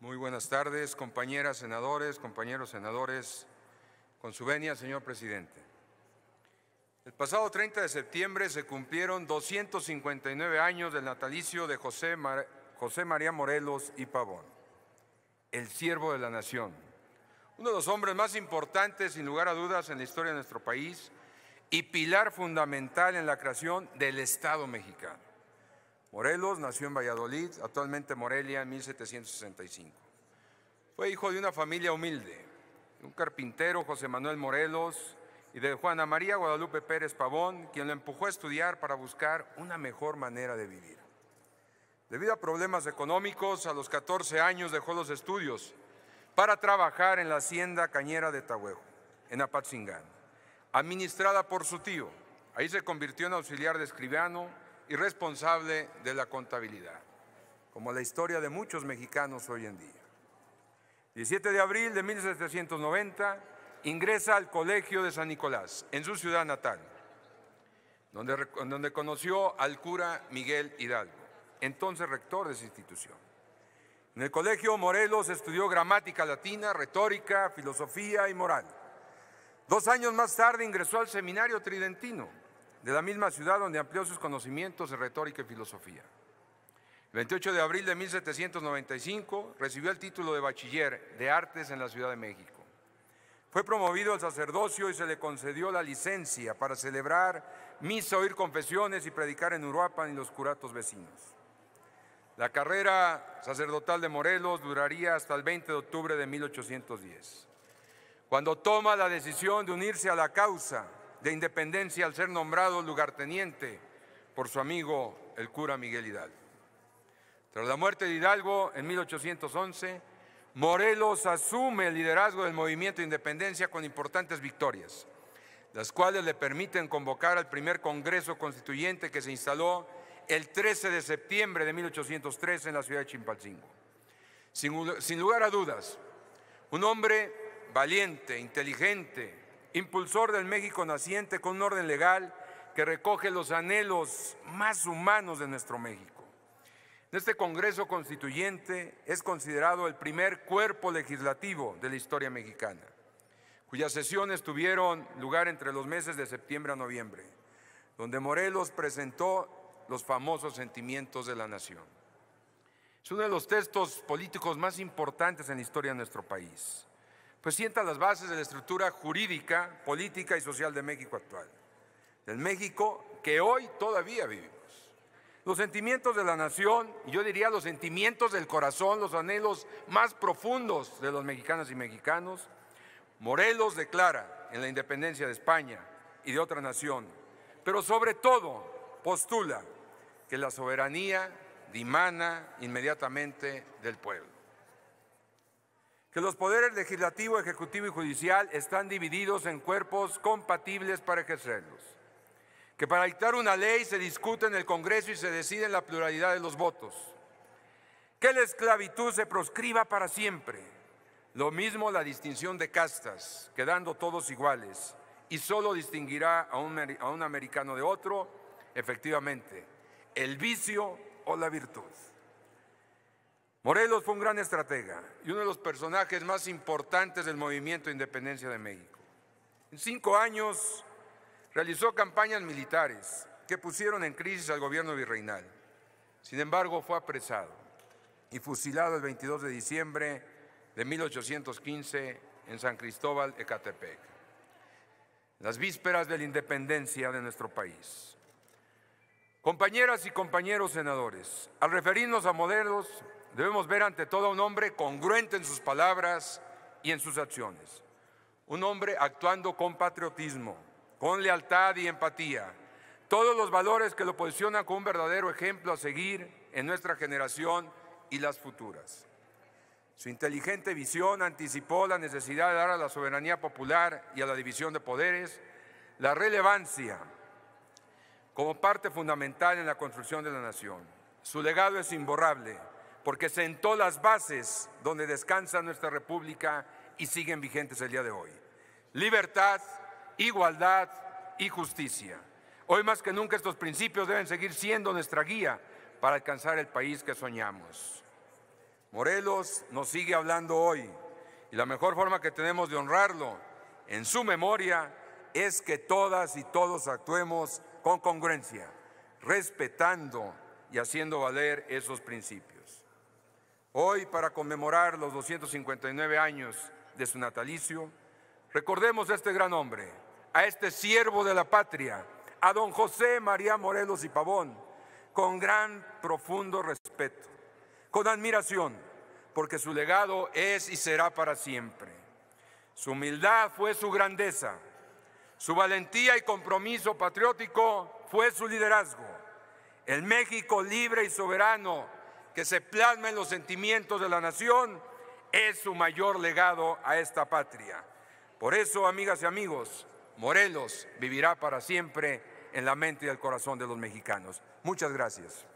Muy buenas tardes, compañeras senadores, compañeros senadores. Con su venia, señor presidente. El pasado 30 de septiembre se cumplieron 259 años del natalicio de José, José María Morelos y Pavón, el siervo de la nación, uno de los hombres más importantes, sin lugar a dudas, en la historia de nuestro país y pilar fundamental en la creación del Estado mexicano. Morelos, nació en Valladolid, actualmente Morelia en 1765. Fue hijo de una familia humilde, un carpintero José Manuel Morelos y de Juana María Guadalupe Pérez Pavón, quien lo empujó a estudiar para buscar una mejor manera de vivir. Debido a problemas económicos, a los 14 años dejó los estudios para trabajar en la hacienda cañera de Tahuejo, en Apatzingán, administrada por su tío. Ahí se convirtió en auxiliar de escribano y responsable de la contabilidad, como la historia de muchos mexicanos hoy en día. 17 de abril de 1790 ingresa al Colegio de San Nicolás, en su ciudad natal, donde, donde conoció al cura Miguel Hidalgo, entonces rector de su institución. En el Colegio Morelos estudió gramática latina, retórica, filosofía y moral. Dos años más tarde ingresó al Seminario Tridentino, de la misma ciudad donde amplió sus conocimientos en retórica y filosofía. El 28 de abril de 1795 recibió el título de bachiller de artes en la Ciudad de México. Fue promovido al sacerdocio y se le concedió la licencia para celebrar misa, oír confesiones y predicar en Uruapan y los curatos vecinos. La carrera sacerdotal de Morelos duraría hasta el 20 de octubre de 1810. Cuando toma la decisión de unirse a la causa de Independencia al ser nombrado lugarteniente por su amigo el cura Miguel Hidalgo. Tras la muerte de Hidalgo en 1811, Morelos asume el liderazgo del movimiento de Independencia con importantes victorias, las cuales le permiten convocar al primer Congreso Constituyente que se instaló el 13 de septiembre de 1813 en la ciudad de Chimpalcingo. Sin, sin lugar a dudas, un hombre valiente, inteligente, impulsor del México naciente con un orden legal que recoge los anhelos más humanos de nuestro México. En este Congreso Constituyente es considerado el primer cuerpo legislativo de la historia mexicana, cuyas sesiones tuvieron lugar entre los meses de septiembre a noviembre, donde Morelos presentó los famosos sentimientos de la nación. Es uno de los textos políticos más importantes en la historia de nuestro país pues sienta las bases de la estructura jurídica, política y social de México actual, del México que hoy todavía vivimos. Los sentimientos de la nación, y yo diría los sentimientos del corazón, los anhelos más profundos de los mexicanos y mexicanos, Morelos declara en la independencia de España y de otra nación, pero sobre todo postula que la soberanía dimana inmediatamente del pueblo que los poderes legislativo, ejecutivo y judicial están divididos en cuerpos compatibles para ejercerlos, que para dictar una ley se discute en el Congreso y se decide en la pluralidad de los votos, que la esclavitud se proscriba para siempre, lo mismo la distinción de castas, quedando todos iguales, y solo distinguirá a un americano de otro, efectivamente, el vicio o la virtud. Morelos fue un gran estratega y uno de los personajes más importantes del movimiento de independencia de México. En cinco años realizó campañas militares que pusieron en crisis al gobierno virreinal. Sin embargo, fue apresado y fusilado el 22 de diciembre de 1815 en San Cristóbal, Ecatepec, las vísperas de la independencia de nuestro país. Compañeras y compañeros senadores, al referirnos a modelos, Debemos ver ante todo a un hombre congruente en sus palabras y en sus acciones. Un hombre actuando con patriotismo, con lealtad y empatía. Todos los valores que lo posicionan como un verdadero ejemplo a seguir en nuestra generación y las futuras. Su inteligente visión anticipó la necesidad de dar a la soberanía popular y a la división de poderes la relevancia como parte fundamental en la construcción de la nación. Su legado es imborrable porque sentó las bases donde descansa nuestra república y siguen vigentes el día de hoy. Libertad, igualdad y justicia. Hoy más que nunca estos principios deben seguir siendo nuestra guía para alcanzar el país que soñamos. Morelos nos sigue hablando hoy y la mejor forma que tenemos de honrarlo en su memoria es que todas y todos actuemos con congruencia, respetando y haciendo valer esos principios. Hoy, para conmemorar los 259 años de su natalicio, recordemos a este gran hombre, a este siervo de la patria, a don José María Morelos y Pavón, con gran profundo respeto, con admiración, porque su legado es y será para siempre. Su humildad fue su grandeza, su valentía y compromiso patriótico fue su liderazgo. El México libre y soberano que se en los sentimientos de la nación, es su mayor legado a esta patria. Por eso, amigas y amigos, Morelos vivirá para siempre en la mente y el corazón de los mexicanos. Muchas gracias.